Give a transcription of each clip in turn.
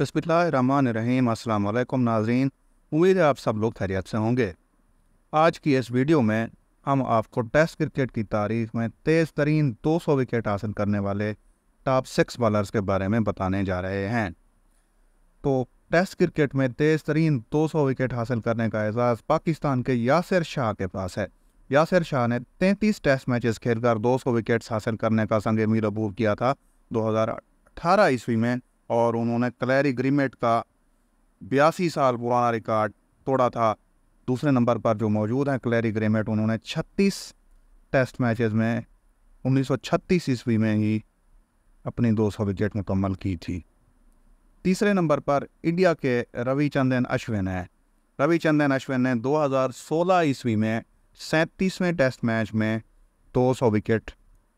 बसमिलीम अल्लाम नाजरीन उम्मीद है आप सब लोग खैरियत से होंगे आज की इस वीडियो में हम आपको टेस्ट क्रिकेट की तारीख में तेज़ तरीन दो सौ विकेट हासिल करने वाले टॉप सिक्स बॉलर्स के बारे में बताने जा रहे हैं तो टेस्ट क्रिकेट में तेज़ तरीन दो सौ विकेट हासिल करने का एजाज़ पाकिस्तान के यासिर शाह के पास है यासिर शाह ने तैंतीस टेस्ट मैचेस खेलकर सौ विकेट हासिल करने का संग मीर अबूब किया था अठारह ईस्वी में और उन्होंने कलेरी ग्रीमेट का बयासी साल पुराना रिकॉर्ड तोड़ा था दूसरे नंबर पर जो मौजूद हैं क्लैरी ग्रीमेट उन्होंने 36 टेस्ट मैचेस में 1936 ईस्वी में ही अपनी 200 विकेट मुकम्मल की थी तीसरे नंबर पर इंडिया के रविचंदन अश्विन हैं रविचंदन अश्विन ने 2016 ईस्वी में सैंतीसवें टेस्ट मैच में 200 विकेट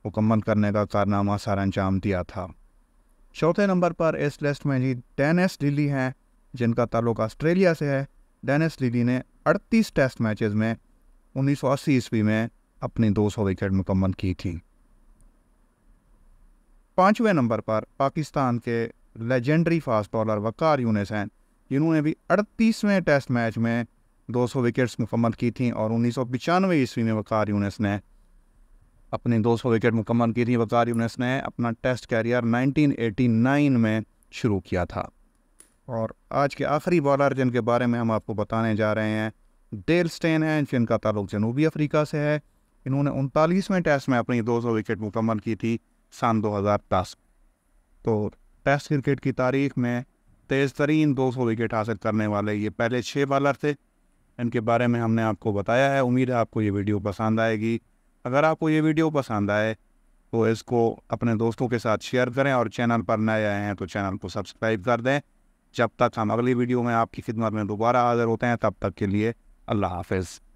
मुकम्मल करने का कारनामा सर अंजाम दिया था चौथे नंबर पर इस लिस्ट में जी डेनिस लिली हैं जिनका ताल्लुक ऑस्ट्रेलिया से है डेनिस लिली ने 38 टेस्ट मैचेस में उन्नीस ईस्वी में अपनी 200 विकेट मुकम्मल की थी पाँचवें नंबर पर पाकिस्तान के legendary fast bowler Waqar Younis हैं जिन्होंने भी 38वें टेस्ट मैच में 200 विकेट्स मुकम्मल की थी और उन्नीस ईस्वी में वकार यूनिस ने अपनी 200 विकेट मुकम्मल की थी वकार यूनिस ने अपना टेस्ट कैरियर 1989 में शुरू किया था और आज के आखिरी बॉलर जिनके बारे में हम आपको बताने जा रहे हैं डेल स्टेन हैं जिनका ताल्लुक जनूबी अफ्रीका से है इन्होंने उनतालीसवें टेस्ट में अपनी 200 विकेट मुकम्मल की थी सन दस तो टेस्ट क्रिकेट की तारीख में तेज़ तरीन दो सौ विकेट हासिल करने वाले ये पहले छः बॉलर थे इनके बारे में हमने आपको बताया है उम्मीद है आपको ये वीडियो पसंद आएगी अगर आपको ये वीडियो पसंद आए तो इसको अपने दोस्तों के साथ शेयर करें और चैनल पर नए आए हैं तो चैनल को सब्सक्राइब कर दें जब तक हम अगली वीडियो में आपकी खिदमत में दोबारा हाजिर होते हैं तब तक के लिए अल्लाह हाफिज़